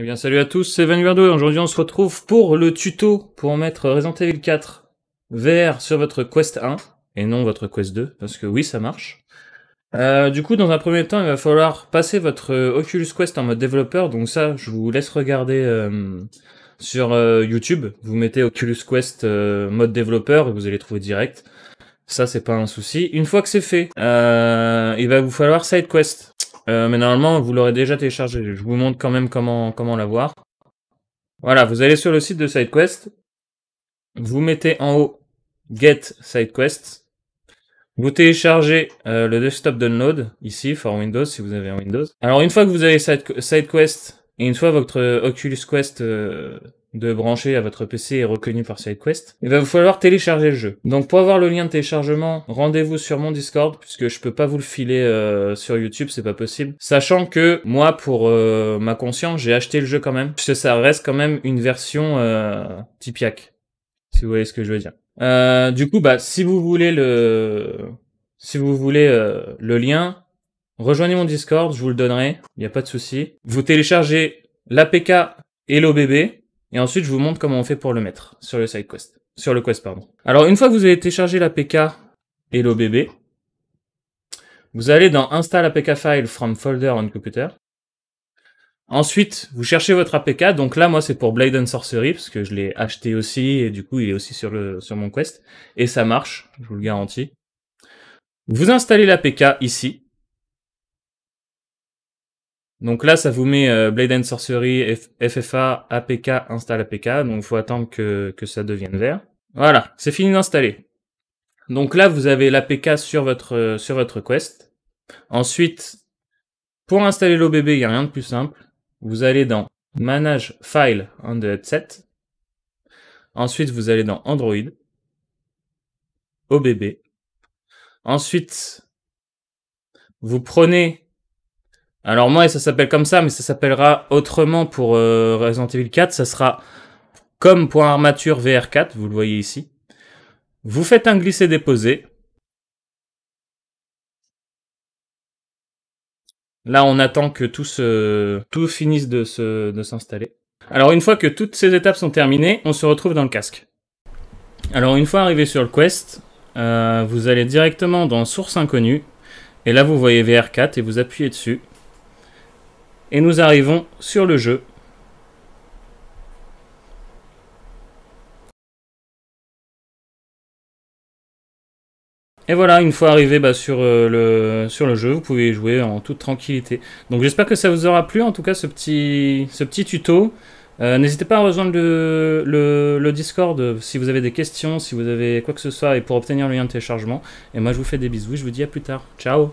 Eh bien salut à tous, c'est 2 et aujourd'hui on se retrouve pour le tuto pour mettre Resident Evil 4 VR sur votre Quest 1 et non votre Quest 2 parce que oui ça marche. Euh, du coup dans un premier temps il va falloir passer votre Oculus Quest en mode développeur donc ça je vous laisse regarder euh, sur euh, YouTube. Vous mettez Oculus Quest mode développeur et vous allez trouver direct. Ça c'est pas un souci. Une fois que c'est fait, il va vous falloir Quest euh, mais normalement, vous l'aurez déjà téléchargé. Je vous montre quand même comment, comment la voir. Voilà, vous allez sur le site de SideQuest. Vous mettez en haut Get SideQuest. Vous téléchargez euh, le desktop download, ici, pour Windows, si vous avez un Windows. Alors, une fois que vous avez SideQuest et une fois votre euh, Oculus Quest euh, de brancher à votre PC est reconnu par SideQuest, il va vous falloir télécharger le jeu. Donc pour avoir le lien de téléchargement, rendez-vous sur mon Discord, puisque je peux pas vous le filer euh, sur YouTube, c'est pas possible. Sachant que moi, pour ma conscience, j'ai acheté le jeu quand même, puisque ça reste quand même une version euh, si vous voyez ce que je veux dire. du coup, bah si vous voulez le, si vous voulez le lien, Rejoignez mon Discord, je vous le donnerai, il n'y a pas de souci. Vous téléchargez l'APK et l'OBB, et ensuite je vous montre comment on fait pour le mettre sur le side quest. Sur le quest, pardon. Alors une fois que vous avez téléchargé l'APK et l'OBB, vous allez dans Install APK File from Folder on Computer. Ensuite, vous cherchez votre APK. Donc là, moi, c'est pour Blade Sorcery, parce que je l'ai acheté aussi, et du coup, il est aussi sur, le, sur mon Quest. Et ça marche, je vous le garantis. Vous installez l'APK ici. Donc là, ça vous met euh, Blade and Sorcery, FFA, APK, install APK. Donc il faut attendre que, que ça devienne vert. Voilà, c'est fini d'installer. Donc là, vous avez l'APK sur votre, euh, sur votre quest. Ensuite, pour installer l'OBB, il n'y a rien de plus simple. Vous allez dans Manage File on the headset. Ensuite, vous allez dans Android, OBB. Ensuite, vous prenez alors moi, ça s'appelle comme ça, mais ça s'appellera autrement pour euh, Resident Evil 4. Ça sera comme point armature VR4, vous le voyez ici. Vous faites un glisser-déposer. Là, on attend que tout, se, tout finisse de s'installer. Alors une fois que toutes ces étapes sont terminées, on se retrouve dans le casque. Alors une fois arrivé sur le quest, euh, vous allez directement dans Source inconnue. Et là, vous voyez VR4 et vous appuyez dessus et nous arrivons sur le jeu. Et voilà, une fois arrivé bah, sur, euh, le, sur le jeu, vous pouvez y jouer en toute tranquillité. Donc j'espère que ça vous aura plu, en tout cas, ce petit, ce petit tuto. Euh, n'hésitez pas à rejoindre le, le, Discord euh, si vous avez des questions, si vous avez quoi que ce soit, et pour obtenir le lien de téléchargement. Et moi, je vous fais des bisous, je vous dis à plus tard. Ciao